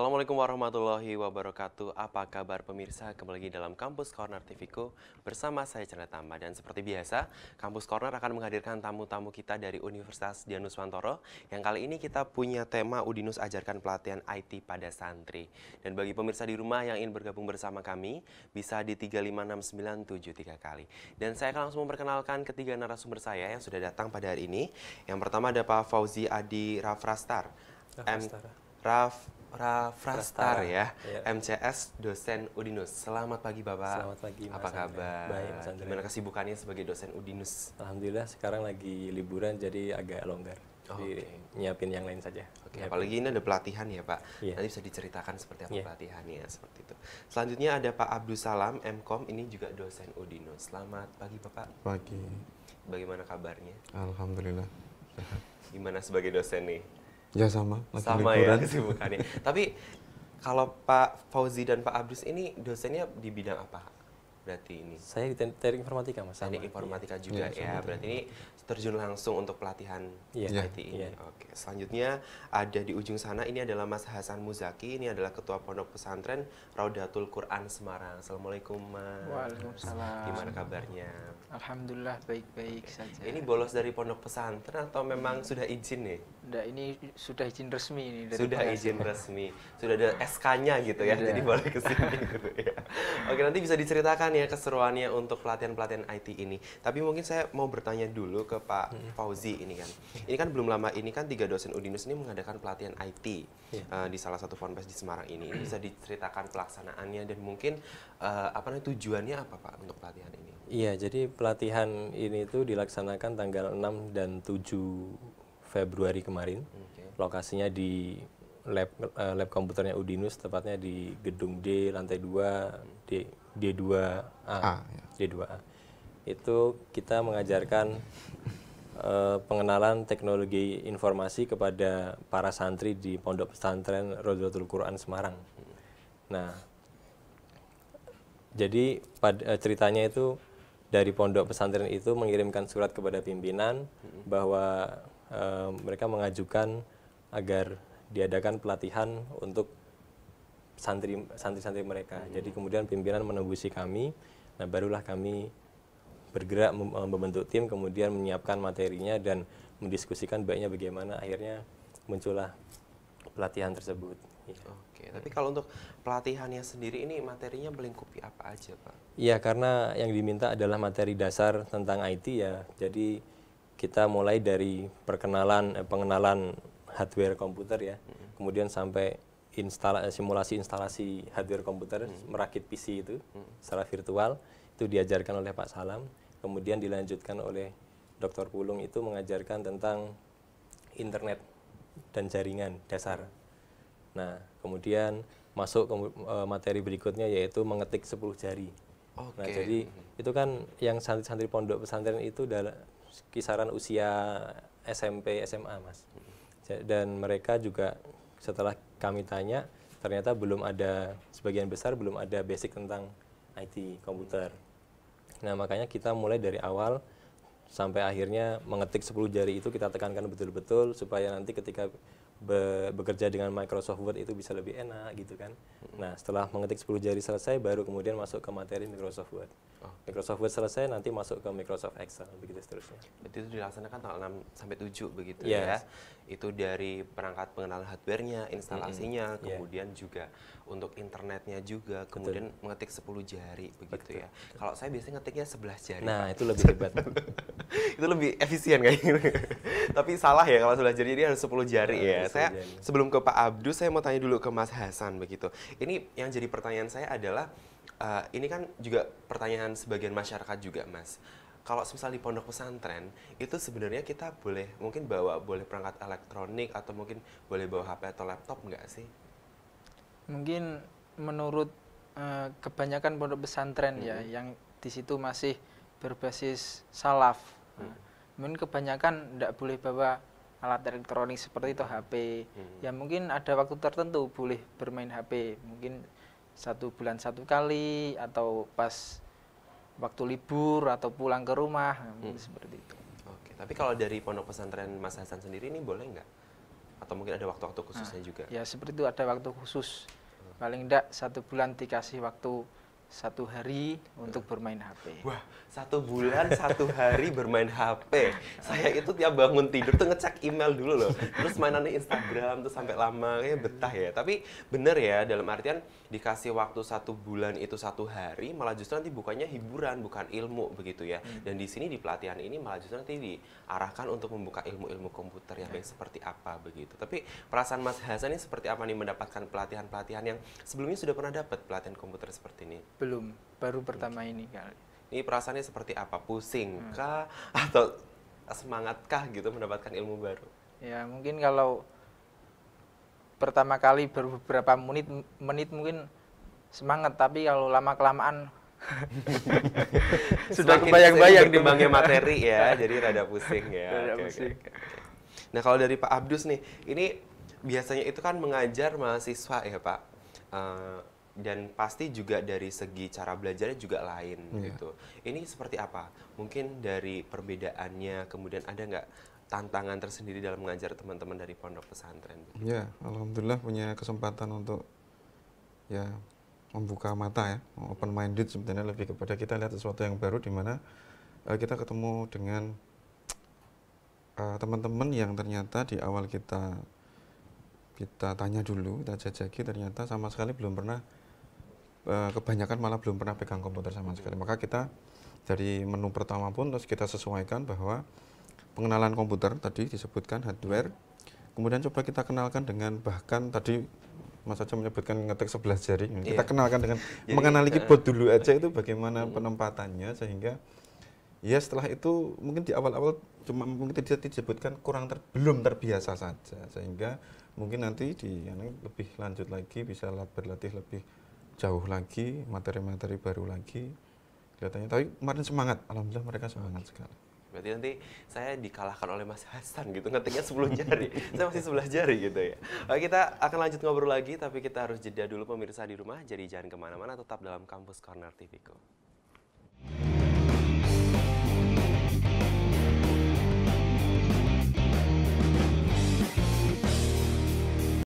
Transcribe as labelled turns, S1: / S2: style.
S1: Assalamualaikum warahmatullahi wabarakatuh. Apa kabar pemirsa? Kembali lagi dalam Kampus Corner TVku bersama saya Chandra Tamba dan seperti biasa, Kampus Corner akan menghadirkan tamu-tamu kita dari Universitas Dianus Wantoro yang kali ini kita punya tema Udinus ajarkan pelatihan IT pada santri. Dan bagi pemirsa di rumah yang ingin bergabung bersama kami, bisa di 356973 kali. Dan saya akan langsung memperkenalkan ketiga narasumber saya yang sudah datang pada hari ini. Yang pertama ada Pak Fauzi Adi Rafrastar. Rafrastar. M Raf Prafrastar ya, iya. MCS dosen Udinus. Selamat pagi Bapak. Selamat pagi. Mas Apa kabar? Baik, Mas bukannya Gimana
S2: kesibukannya sebagai dosen Udinus? Alhamdulillah sekarang lagi liburan jadi agak longgar. Oh, jadi okay. nyiapin yang lain saja. Oke, okay, apalagi ini ada pelatihan ya, Pak. Yeah. Nanti bisa diceritakan seperti apa yeah. pelatihannya
S1: seperti itu. Selanjutnya ada Pak Abdul Salam MKOM ini juga dosen Udinus. Selamat pagi, Bapak. Pagi. Bagaimana kabarnya?
S3: Alhamdulillah.
S1: Gimana sebagai dosen nih? Ya sama, lagi sama ya, liburan. ya kesibukannya. Tapi kalau Pak Fauzi dan Pak Abdus ini dosennya di bidang apa? berarti ini? Saya di teknik informatika mas. Teknik informatika iya, juga iya, ya, berarti ini terjun langsung untuk pelatihan yeah. IT ini. Yeah. Oke, selanjutnya ada di ujung sana ini adalah Mas Hasan Muzaki, ini adalah Ketua Pondok Pesantren Raudatul Quran Semarang. Assalamualaikum mas. Waalaikumsalam. Gimana kabarnya?
S3: Alhamdulillah baik-baik saja. Ini
S1: bolos dari pondok pesantren atau memang hmm. sudah izin nih? Nggak, ini sudah izin resmi ini. Dari sudah Pak izin resmi, sudah ada SK-nya gitu ya, jadi boleh kesini gitu ya. Oke, nanti bisa diceritakan kelihatan ya keseruannya untuk pelatihan-pelatihan IT ini. Tapi mungkin saya mau bertanya dulu ke Pak hmm. Fauzi ini kan. Ini kan belum lama ini kan tiga dosen Udinus ini mengadakan pelatihan IT yeah. Iya. uh, di salah satu fanbase di Semarang ini. Bisa diceritakan
S2: pelaksanaannya dan mungkin uh, apa namanya tujuannya apa Pak untuk pelatihan ini? Iya, jadi pelatihan ini itu dilaksanakan tanggal 6 dan 7 Februari kemarin. Okay. Lokasinya di lab eh, lab komputernya Udinus tepatnya di gedung D lantai 2 di D2A. A, ya. D2A. Itu kita mengajarkan uh, pengenalan teknologi informasi kepada para santri di Pondok Pesantren Rodotul Quran Semarang. Nah, jadi pada eh, ceritanya itu dari pondok pesantren itu mengirimkan surat kepada pimpinan bahwa uh, mereka mengajukan agar diadakan pelatihan untuk santri santri-santri mereka. Hmm. Jadi kemudian pimpinan menembusi kami, nah barulah kami bergerak eh, membentuk tim, kemudian menyiapkan materinya dan mendiskusikan baiknya bagaimana akhirnya muncullah pelatihan tersebut. Iya. Oke, tapi kalau untuk
S1: pelatihannya sendiri ini materinya melingkupi apa aja, Pak?
S2: Iya, karena yang diminta adalah materi dasar tentang IT ya. Jadi kita mulai dari perkenalan eh, pengenalan hardware komputer ya. Hmm. Kemudian sampai instala eh, simulasi instalasi hardware komputer hmm. merakit PC itu hmm. secara virtual itu diajarkan oleh Pak Salam kemudian dilanjutkan oleh Dr. Pulung itu mengajarkan tentang internet dan jaringan dasar. Nah, kemudian masuk ke eh, materi berikutnya yaitu mengetik sepuluh jari. Okay. Nah, jadi itu kan yang santri-santri pondok pesantren itu dalam kisaran usia SMP, SMA, Mas. Hmm. Dan mereka juga setelah kami tanya ternyata belum ada sebagian besar belum ada basic tentang IT komputer. Nah, makanya kita mulai dari awal sampai akhirnya mengetik 10 jari itu kita tekankan betul-betul supaya nanti ketika be bekerja dengan Microsoft Word itu bisa lebih enak gitu kan. Hmm. Nah setelah mengetik 10 jari selesai baru kemudian masuk ke materi Microsoft Word. Microsoft Word selesai nanti masuk ke Microsoft Excel begitu seterusnya. Itu dilaksanakan tanggal 6 sampai 7 begitu ya? yes. ya.
S1: Itu dari perangkat pengenalan hardwarenya, instalasinya, mm -hmm. kemudian juga untuk internetnya juga, kemudian Betul. mengetik 10 jari begitu Betul. ya. Kalau saya biasanya ngetiknya 11 jari. Nah itu lebih hebat. itu lebih efisien kayaknya. Tapi salah ya kalau sudah jari dia harus 10 jari nah, ya Iya, saya sebelum ke Pak Abdus saya mau tanya dulu ke Mas Hasan begitu. Ini yang jadi pertanyaan saya adalah uh, ini kan juga pertanyaan sebagian masyarakat juga, Mas kalau misalnya di pondok pesantren itu sebenarnya kita boleh mungkin bawa boleh perangkat elektronik atau mungkin boleh bawa HP atau laptop enggak sih? Mungkin menurut uh, kebanyakan pondok pesantren hmm. ya yang di situ masih berbasis salaf. Hmm. Mungkin kebanyakan tidak boleh bawa alat elektronik seperti itu HP. Hmm. Ya mungkin ada waktu tertentu boleh bermain HP, mungkin satu bulan satu kali atau pas waktu libur atau pulang ke rumah ya, hmm. seperti itu. Oke, tapi kalau dari pondok pesantren Mas Hasan sendiri ini boleh nggak? Atau mungkin ada waktu-waktu khususnya nah, juga? Ya seperti itu ada waktu khusus. Hmm. Paling enggak satu bulan dikasih waktu satu hari untuk bermain HP. Wah, satu bulan satu hari bermain HP. Saya itu tiap bangun tidur tuh ngecek email dulu loh. Terus mainannya Instagram tuh sampai lama kayak betah ya. Tapi bener ya dalam artian dikasih waktu satu bulan itu satu hari malah justru nanti bukannya hiburan bukan ilmu begitu ya. Hmm. Dan di sini di pelatihan ini malah justru nanti diarahkan untuk membuka ilmu-ilmu komputer yang baik seperti apa begitu. Tapi perasaan Mas Hasan ini seperti apa nih mendapatkan pelatihan-pelatihan yang sebelumnya sudah pernah dapat pelatihan komputer seperti ini? Belum, baru pertama ini kali. Ini perasaannya seperti apa? Pusing hmm. kah atau semangatkah gitu mendapatkan ilmu baru? Ya, mungkin kalau pertama kali baru beberapa menit menit mungkin semangat, tapi kalau lama kelamaan sudah kebayang-bayang kembangnya materi ya, jadi rada pusing ya. Rada okay, pusing. okay. Nah, kalau dari Pak Abdus nih, ini biasanya itu kan mengajar mahasiswa ya, Pak. Uh, dan pasti juga dari segi cara belajarnya juga lain yeah. gitu. Ini seperti apa? Mungkin dari perbedaannya, kemudian ada nggak tantangan tersendiri dalam mengajar teman-teman dari pondok pesantren?
S3: Ya, alhamdulillah punya kesempatan untuk ya membuka mata ya, open minded sebenarnya lebih kepada kita lihat sesuatu yang baru di mana uh, kita ketemu dengan eh, teman-teman uh, yang ternyata di awal kita kita tanya dulu, kita jajaki ternyata sama sekali belum pernah Eh, kebanyakan malah belum pernah pegang komputer sama sekali. Maka kita dari menu pertama pun terus kita sesuaikan bahwa pengenalan komputer tadi disebutkan hardware. Kemudian coba kita kenalkan dengan bahkan tadi Mas Aja menyebutkan ngetik sebelah jari. Kita iya. kenalkan dengan Jadi, iya, mengenali iya. keyboard dulu aja itu bagaimana penempatannya sehingga ya setelah itu mungkin di awal-awal cuma mungkin tidak disebutkan kurang ter, belum terbiasa saja sehingga mungkin nanti di yang lebih lanjut lagi bisa berlatih lebih jauh lagi, materi-materi baru lagi kelihatannya. Tapi kemarin semangat, alhamdulillah mereka semangat sekali.
S1: Berarti nanti saya dikalahkan oleh Mas Hasan gitu, ngetiknya 10 jari. saya masih sebelah jari gitu ya. Nah, kita akan lanjut ngobrol lagi, tapi kita harus jeda dulu pemirsa di rumah. Jadi jangan kemana-mana, tetap dalam Kampus Corner TVku.